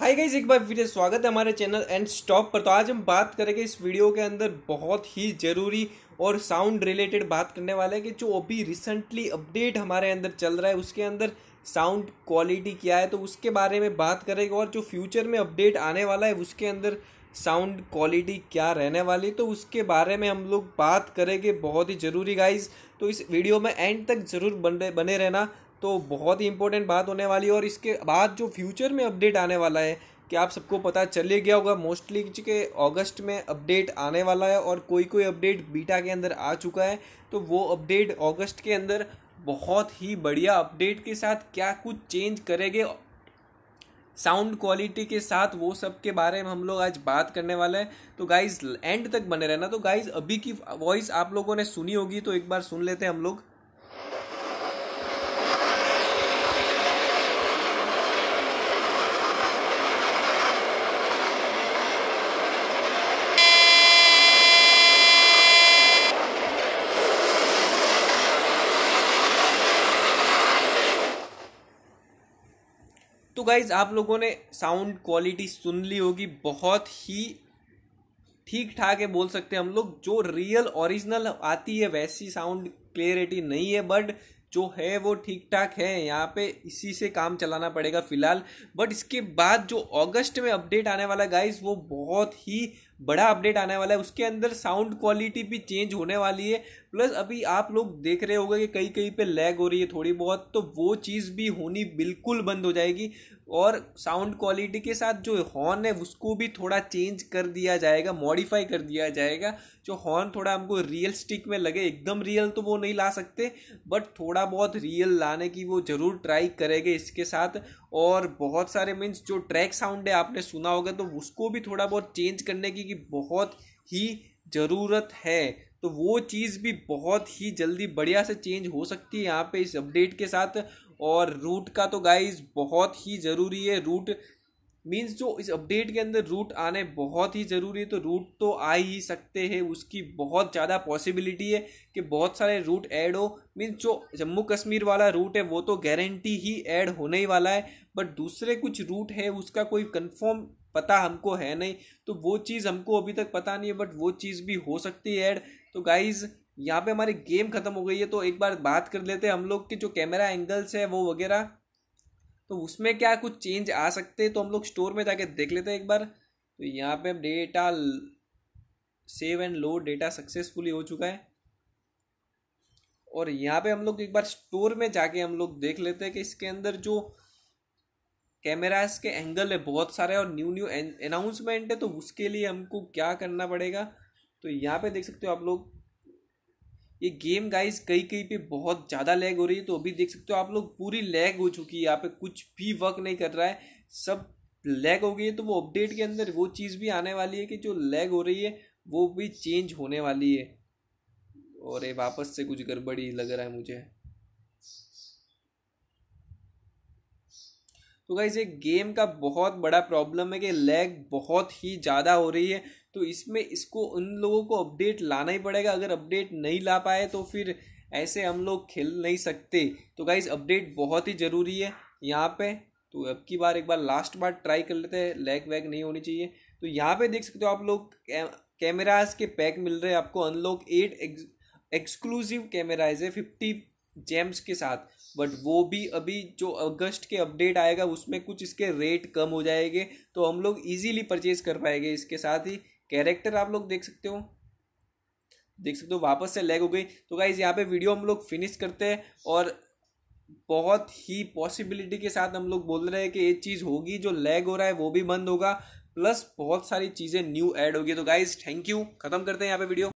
hi guys एक बार फिर स्वागत है हमारे चैनल एंड स्टॉप पर तो आज हम बात करेंगे इस वीडियो के अंदर बहुत ही ज़रूरी और साउंड रिलेटेड बात करने वाले हैं कि जो अभी रिसेंटली अपडेट हमारे अंदर चल रहा है उसके अंदर साउंड क्वालिटी क्या है तो उसके बारे में बात करेंगे और जो फ्यूचर में अपडेट आने वाला है उसके अंदर साउंड क्वालिटी क्या रहने वाली तो उसके बारे में हम लोग बात करेंगे बहुत ही ज़रूरी गाइज तो इस वीडियो में एंड तक ज़रूर बने बने रहना तो बहुत ही इंपॉर्टेंट बात होने वाली है और इसके बाद जो फ्यूचर में अपडेट आने वाला है कि आप सबको पता चले गया होगा मोस्टली के अगस्त में अपडेट आने वाला है और कोई कोई अपडेट बीटा के अंदर आ चुका है तो वो अपडेट अगस्त के अंदर बहुत ही बढ़िया अपडेट के साथ क्या कुछ चेंज करेंगे साउंड क्वालिटी के साथ वो सब के बारे में हम लोग आज बात करने वाले हैं तो गाइज एंड तक बने रहना तो गाइज अभी की वॉइस आप लोगों ने सुनी होगी तो एक बार सुन लेते हैं हम लोग तो गाइज आप लोगों ने साउंड क्वालिटी सुन ली होगी बहुत ही ठीक ठाक है बोल सकते हैं हम लोग जो रियल ओरिजिनल आती है वैसी साउंड क्लियरिटी नहीं है बट जो है वो ठीक ठाक है यहाँ पे इसी से काम चलाना पड़ेगा फिलहाल बट इसके बाद जो अगस्त में अपडेट आने वाला गाइस वो बहुत ही बड़ा अपडेट आने वाला है उसके अंदर साउंड क्वालिटी भी चेंज होने वाली है प्लस अभी आप लोग देख रहे होगा कि कहीं कहीं पे लैग हो रही है थोड़ी बहुत तो वो चीज़ भी होनी बिल्कुल बंद हो जाएगी और साउंड क्वालिटी के साथ जो हॉर्न है उसको भी थोड़ा चेंज कर दिया जाएगा मॉडिफाई कर दिया जाएगा जो हॉर्न थोड़ा हमको रियल स्टिक में लगे एकदम रियल तो वो नहीं ला सकते बट थोड़ा बहुत रियल लाने की वो ज़रूर ट्राई करेंगे इसके साथ और बहुत सारे मीन्स जो ट्रैक साउंड है आपने सुना होगा तो उसको भी थोड़ा बहुत चेंज करने की की बहुत ही ज़रूरत है तो वो चीज़ भी बहुत ही जल्दी बढ़िया से चेंज हो सकती है यहाँ पे इस अपडेट के साथ और रूट का तो गाइज बहुत ही ज़रूरी है रूट मीन्स जो इस अपडेट के अंदर रूट आने बहुत ही ज़रूरी है तो रूट तो आ ही सकते हैं उसकी बहुत ज़्यादा पॉसिबिलिटी है कि बहुत सारे रूट ऐड हो मीन्स जो जम्मू कश्मीर वाला रूट है वो तो गारंटी ही ऐड होने ही वाला है बट दूसरे कुछ रूट है उसका कोई कंफर्म पता हमको है नहीं तो वो चीज़ हमको अभी तक पता नहीं है बट वो चीज़ भी हो सकती है ऐड तो गाइज़ यहाँ पे हमारी गेम ख़त्म हो गई है तो एक बार बात कर लेते हैं हम लोग के जो कैमरा एंगल्स है वो वगैरह तो उसमें क्या कुछ चेंज आ सकते हैं तो हम लोग स्टोर में जाके देख लेते हैं एक बार तो यहाँ पे data save and load data successfully हो चुका है और यहाँ पे हम लोग एक बार स्टोर में जाके हम लोग देख लेते हैं कि इसके अंदर जो कैमरास के एंगल है बहुत सारे और न्यू न्यू अनाउंसमेंट है तो उसके लिए हमको क्या करना पड़ेगा तो यहाँ पे देख सकते हो आप लोग ये गेम गाइस कई कई पे बहुत ज़्यादा लैग हो रही है तो अभी देख सकते हो आप लोग पूरी लैग हो चुकी है यहाँ पे कुछ भी वर्क नहीं कर रहा है सब लैग हो गई है तो वो अपडेट के अंदर वो चीज़ भी आने वाली है कि जो लैग हो रही है वो भी चेंज होने वाली है और ये वापस से कुछ गड़बड़ी लग रहा है मुझे तो गाइज ये गेम का बहुत बड़ा प्रॉब्लम है कि लैग बहुत ही ज़्यादा हो रही है तो इसमें इसको उन लोगों को अपडेट लाना ही पड़ेगा अगर अपडेट नहीं ला पाए तो फिर ऐसे हम लोग खेल नहीं सकते तो गाइज अपडेट बहुत ही ज़रूरी है यहाँ पे तो अब की बार एक बार लास्ट बार ट्राई कर लेते हैं लैग वैग नहीं होनी चाहिए तो यहाँ पे देख सकते हो आप लोग कैमराज के पैक मिल रहे हैं आपको अनलॉक एट एक्सक्लूसिव कैमराज है फिफ्टी जेम्स के साथ बट वो भी अभी जो अगस्त के अपडेट आएगा उसमें कुछ इसके रेट कम हो जाएंगे तो हम लोग इजीली परचेज कर पाएंगे इसके साथ ही कैरेक्टर आप लोग देख सकते हो देख सकते हो वापस से लैग हो गई तो गाइज यहाँ पे वीडियो हम लोग फिनिश करते हैं और बहुत ही पॉसिबिलिटी के साथ हम लोग बोल रहे हैं कि ये चीज़ होगी जो लैग हो रहा है वो भी बंद होगा प्लस बहुत सारी चीज़ें न्यू ऐड होगी तो गाइज थैंक यू खत्म करते हैं यहाँ पे वीडियो